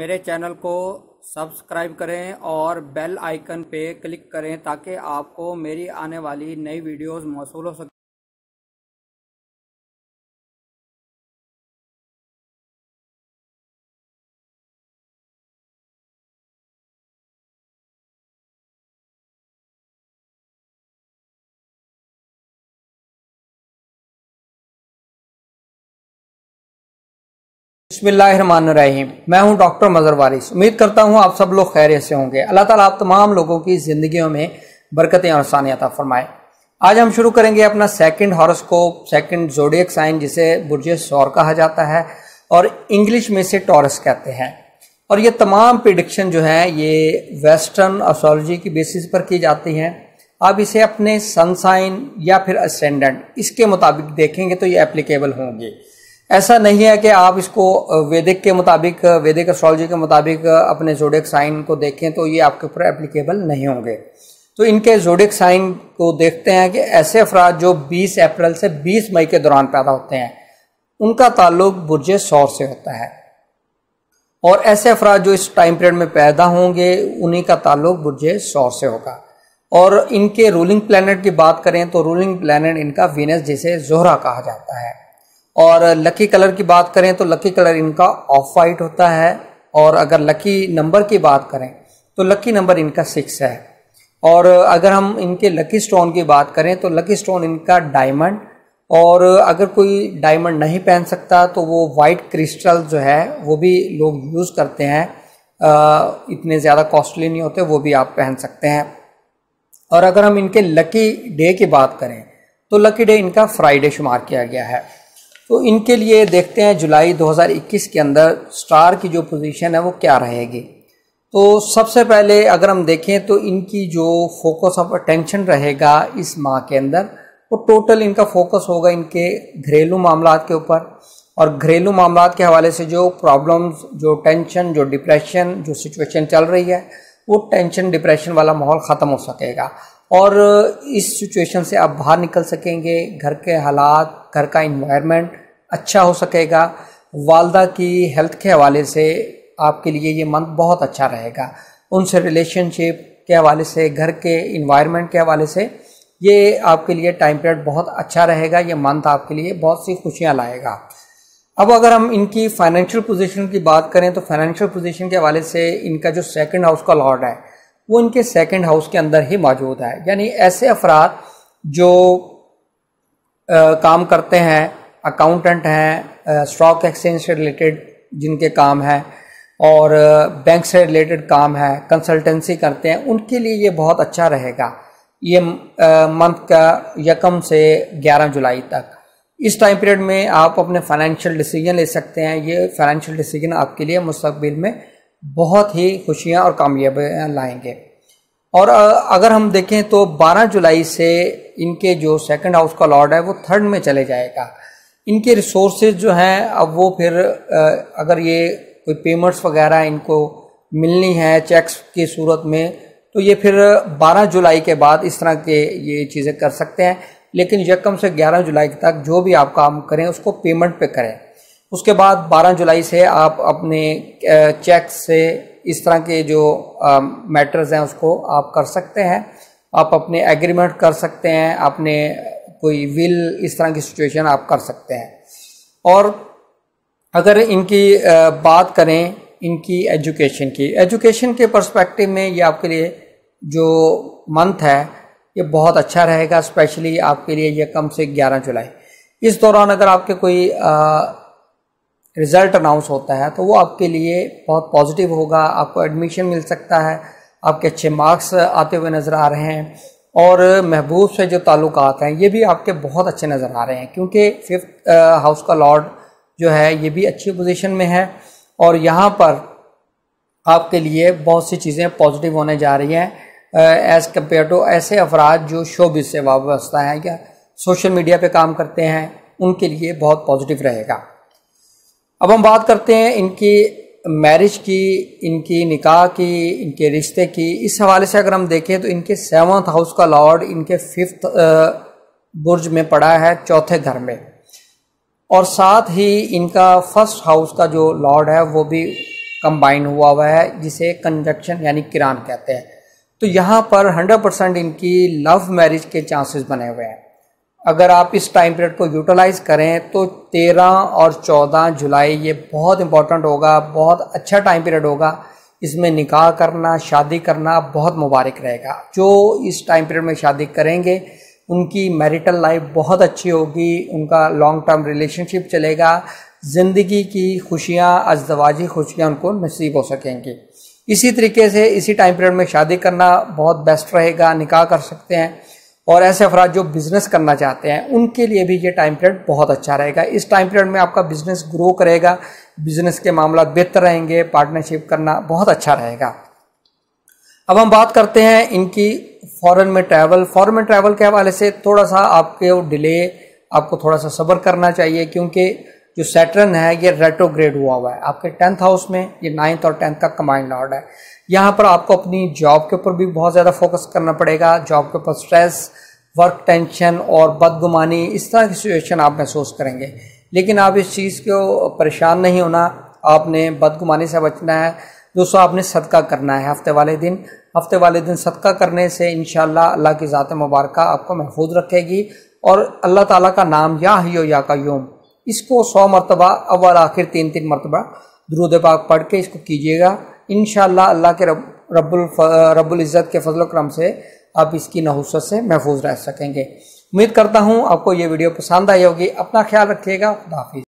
मेरे चैनल को सब्सक्राइब करें और बेल आइकन पे क्लिक करें ताकि आपको मेरी आने वाली नई वीडियोस मौसू हो सके बसमीम मैं हूं डॉक्टर मज़र वारिस उम्मीद करता हूं आप सब लोग खैर से होंगे अल्लाह ताला आप तमाम लोगों की ज़िंदगियों में बरकतें और आसानियात फरमाए आज हम शुरू करेंगे अपना second horoscope second zodiac sign जिसे बुरज सौर कहा जाता है और इंग्लिश में से टॉरस कहते हैं और ये तमाम प्रिडिक्शन जो है ये वेस्टर्न एस्ट्रोलॉजी की बेसिस पर की जाती हैं आप इसे अपने सनसाइन या फिर असेंडेंट इसके मुताबिक देखेंगे तो ये एप्लीकेबल होंगे ऐसा नहीं है कि आप इसको वैदिक के मुताबिक वैदिक एस्ट्रोलॉजी के मुताबिक अपने जोडिक साइन को देखें तो ये आपके ऊपर एप्लीकेबल नहीं होंगे तो इनके जोडिक साइन को देखते हैं कि ऐसे अफराद जो 20 अप्रैल से 20 मई के दौरान पैदा होते हैं उनका ताल्लुक बुरज सौर से होता है और ऐसे अफराद जो इस टाइम पीरियड में पैदा होंगे उन्हीं का ताल्लुक बुरज सौर से होगा और इनके रूलिंग प्लानट की बात करें तो रूलिंग प्लानट इनका वीनस जिसे जोहरा कहा जाता है और लकी कलर की बात करें तो लकी कलर इनका ऑफ वाइट होता है और अगर लकी नंबर की बात करें तो लकी नंबर इनका सिक्स है और अगर हम इनके लकी स्टोन की बात करें तो लकी स्टोन इनका डायमंड और अगर कोई डायमंड नहीं पहन सकता तो वो वाइट क्रिस्टल जो है वो भी लोग यूज़ करते हैं इतने ज़्यादा कॉस्टली नहीं होते वो भी आप पहन सकते हैं और अगर हम इनके लकी डे की बात करें तो लकी डे इनका फ्राइडे शुमार किया गया है तो इनके लिए देखते हैं जुलाई 2021 के अंदर स्टार की जो पोजीशन है वो क्या रहेगी तो सबसे पहले अगर हम देखें तो इनकी जो फोकस ऑफ अटेंशन रहेगा इस माह के अंदर वो तो टोटल इनका फोकस होगा इनके घरेलू मामला के ऊपर और घरेलू मामला के हवाले से जो प्रॉब्लम्स जो टेंशन जो डिप्रेशन जो सिचुएशन चल रही है वो टेंशन डिप्रेशन वाला माहौल ख़त्म हो सकेगा और इस सिचुएशन से आप बाहर निकल सकेंगे घर के हालात घर का इन्वायरमेंट अच्छा हो सकेगा वालदा की हेल्थ के हवाले से आपके लिए ये मंथ बहुत अच्छा रहेगा उनसे रिलेशनशिप के हवाले से घर के इन्वायरमेंट के हवाले से ये आपके लिए टाइम पीरियड बहुत अच्छा रहेगा ये मंथ आपके लिए बहुत सी खुशियाँ लाएगा अब अगर हम इनकी फाइनेंशियल पोजीशन की बात करें तो फाइनेंशियल पोजीशन के हवाले से इनका जो सेकंड हाउस का लॉर्ड है वो इनके सेकंड हाउस के अंदर ही मौजूद है यानी ऐसे अफराद जो आ, काम करते हैं अकाउंटेंट हैं स्टॉक एक्सचेंज से रिलेटेड जिनके काम हैं और बैंक से रिलेटेड काम है कंसल्टेंसी करते हैं उनके लिए ये बहुत अच्छा रहेगा ये मंथ का यकम से 11 जुलाई तक इस टाइम पीरियड में आप अपने फाइनेंशियल डिसीजन ले सकते हैं ये फाइनेंशियल डिसीजन आपके लिए मुस्तबिल में बहुत ही खुशियाँ और कामयाबियाँ लाएंगे और अगर हम देखें तो 12 जुलाई से इनके जो सेकंड हाउस का लॉर्ड है वो थर्ड में चले जाएगा इनके रिसोर्सेज जो हैं अब वो फिर अगर ये कोई पेमेंट्स वगैरह इनको मिलनी है चेक्स की सूरत में तो ये फिर 12 जुलाई के बाद इस तरह के ये चीज़ें कर सकते हैं लेकिन यकम से 11 जुलाई तक जो भी आप काम करें उसको पेमेंट पे करें उसके बाद 12 जुलाई से आप अपने चेक से इस तरह के जो मैटर्स हैं उसको आप कर सकते हैं आप अपने एग्रीमेंट कर सकते हैं अपने कोई विल इस तरह की सिचुएशन आप कर सकते हैं और अगर इनकी बात करें इनकी एजुकेशन की एजुकेशन के पर्सपेक्टिव में ये आपके लिए जो मंथ है ये बहुत अच्छा रहेगा स्पेशली आपके लिए ये कम से ग्यारह जुलाई इस दौरान अगर आपके कोई रिज़ल्ट अनाउंस होता है तो वो आपके लिए बहुत पॉजिटिव होगा आपको एडमिशन मिल सकता है आपके अच्छे मार्क्स आते हुए नज़र आ रहे हैं और महबूब से जो ताल्लुक हैं ये भी आपके बहुत अच्छे नज़र आ रहे हैं क्योंकि फिफ्थ हाउस का लॉर्ड जो है ये भी अच्छी पोजीशन में है और यहाँ पर आपके लिए बहुत सी चीज़ें पॉजिटिव होने जा रही हैं एज़ कम्पेयर टू ऐसे अफराद जो शोबिस से वाबस्ता हैं या सोशल मीडिया पर काम करते हैं उनके लिए बहुत पॉजिटिव रहेगा अब हम बात करते हैं इनकी मैरिज की इनकी निकाह की इनके रिश्ते की इस हवाले से अगर हम देखें तो इनके सेवन्थ हाउस का लॉर्ड इनके फिफ्थ बुर्ज में पड़ा है चौथे घर में और साथ ही इनका फर्स्ट हाउस का जो लॉर्ड है वो भी कंबाइन हुआ हुआ है जिसे कंजक्शन यानी किरान कहते हैं तो यहाँ पर 100 परसेंट इनकी लव मैरिज के चांसेस बने हुए हैं अगर आप इस टाइम पीरियड को यूटिलाइज़ करें तो 13 और 14 जुलाई ये बहुत इंपॉर्टेंट होगा बहुत अच्छा टाइम पीरियड होगा इसमें निकाह करना शादी करना बहुत मुबारक रहेगा जो इस टाइम पीरियड में शादी करेंगे उनकी मैरिटल लाइफ बहुत अच्छी होगी उनका लॉन्ग टर्म रिलेशनशिप चलेगा ज़िंदगी की खुशियाँ अजदवाजी खुशियाँ उनको नसीब हो सकेंगी इसी तरीके से इसी टाइम पीरियड में शादी करना बहुत बेस्ट रहेगा निकाह कर सकते हैं और ऐसे अफराद जो बिज़नेस करना चाहते हैं उनके लिए भी ये टाइम पीरियड बहुत अच्छा रहेगा इस टाइम पीरियड में आपका बिज़नेस ग्रो करेगा बिज़नेस के मामला बेहतर रहेंगे पार्टनरशिप करना बहुत अच्छा रहेगा अब हम बात करते हैं इनकी फॉरेन में ट्रैवल फॉरेन में ट्रैवल के हवाले से थोड़ा सा आपके डिले आपको थोड़ा सा सब्र करना चाहिए क्योंकि जो सैटर्न है ये रेट्रोग्रेड हुआ हुआ है आपके टेंथ हाउस में ये नाइन्थ और टेंथ का कमाइंड लॉर्ड है यहाँ पर आपको अपनी जॉब के ऊपर भी बहुत ज़्यादा फोकस करना पड़ेगा जॉब के ऊपर स्ट्रेस वर्क टेंशन और बदगुमानी इस तरह की सिचुएशन आप महसूस करेंगे लेकिन आप इस चीज़ को परेशान नहीं होना आपने बदगुमानी से बचना है दोस्तों आपने सदका करना है हफ्ते वाले दिन हफ्ते वाले दिन सदका करने से इन अल्लाह की ज़ात मुबारक आपको महफूज रखेगी और अल्लाह ताला का नाम या हियो या का यूम इसको सौ मरतबा अव्वल आखिर तीन तीन मरतबा दरूद पाक पढ़ के इसको कीजिएगा इन अल्लाह के रब रबुल रब्बुल्ज़त के फजल करम से आप इसकी नहूसत से महफूज रह सकेंगे उम्मीद करता हूँ आपको ये वीडियो पसंद आई होगी अपना ख्याल रखिएगा खुदाफिज